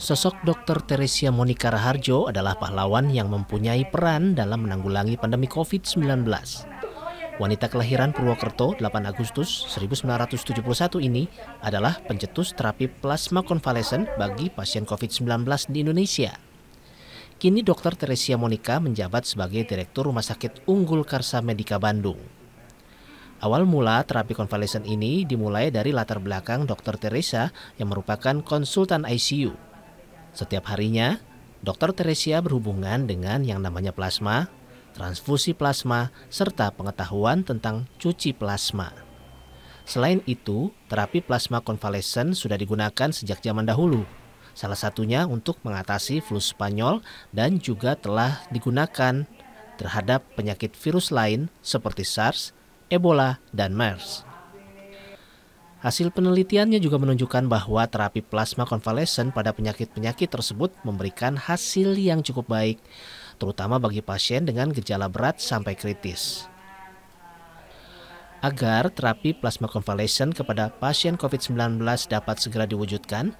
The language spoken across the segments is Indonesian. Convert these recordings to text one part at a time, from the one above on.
Sosok Dr. Teresia Monika Raharjo adalah pahlawan yang mempunyai peran dalam menanggulangi pandemi COVID-19. Wanita kelahiran Purwokerto 8 Agustus 1971 ini adalah pencetus terapi plasma konvalesen bagi pasien COVID-19 di Indonesia. Kini Dr. Teresia Monika menjabat sebagai Direktur Rumah Sakit Unggul Karsa Medika Bandung. Awal mula terapi konvalesen ini dimulai dari latar belakang Dr. Teresa yang merupakan konsultan ICU. Setiap harinya, Dr. Teresia berhubungan dengan yang namanya plasma, transfusi plasma, serta pengetahuan tentang cuci plasma. Selain itu, terapi plasma konvalesen sudah digunakan sejak zaman dahulu. Salah satunya untuk mengatasi flu Spanyol dan juga telah digunakan terhadap penyakit virus lain seperti SARS, Ebola, dan MERS. Hasil penelitiannya juga menunjukkan bahwa terapi plasma konvalesen pada penyakit-penyakit tersebut memberikan hasil yang cukup baik, terutama bagi pasien dengan gejala berat sampai kritis. Agar terapi plasma konvalesen kepada pasien COVID-19 dapat segera diwujudkan,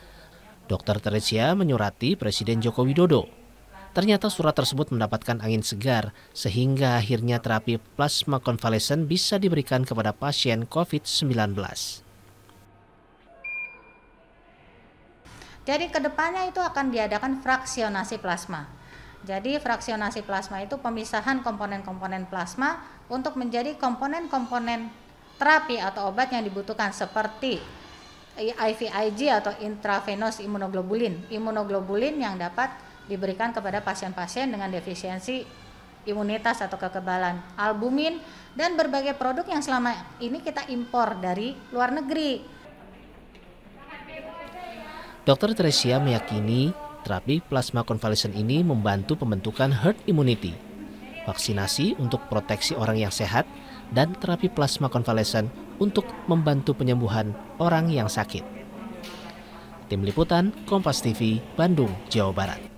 Dr. Teresia menyurati Presiden Joko Widodo. Ternyata surat tersebut mendapatkan angin segar, sehingga akhirnya terapi plasma konvalesen bisa diberikan kepada pasien COVID-19. Jadi kedepannya itu akan diadakan fraksionasi plasma. Jadi fraksionasi plasma itu pemisahan komponen-komponen plasma untuk menjadi komponen-komponen terapi atau obat yang dibutuhkan seperti IVIG atau intravenous immunoglobulin. immunoglobulin yang dapat diberikan kepada pasien-pasien dengan defisiensi imunitas atau kekebalan, albumin dan berbagai produk yang selama ini kita impor dari luar negeri Dr. Tresia meyakini terapi plasma konvalesen ini membantu pembentukan herd immunity, vaksinasi untuk proteksi orang yang sehat, dan terapi plasma konvalesen untuk membantu penyembuhan orang yang sakit. Tim Liputan, Kompas TV, Bandung, Jawa Barat.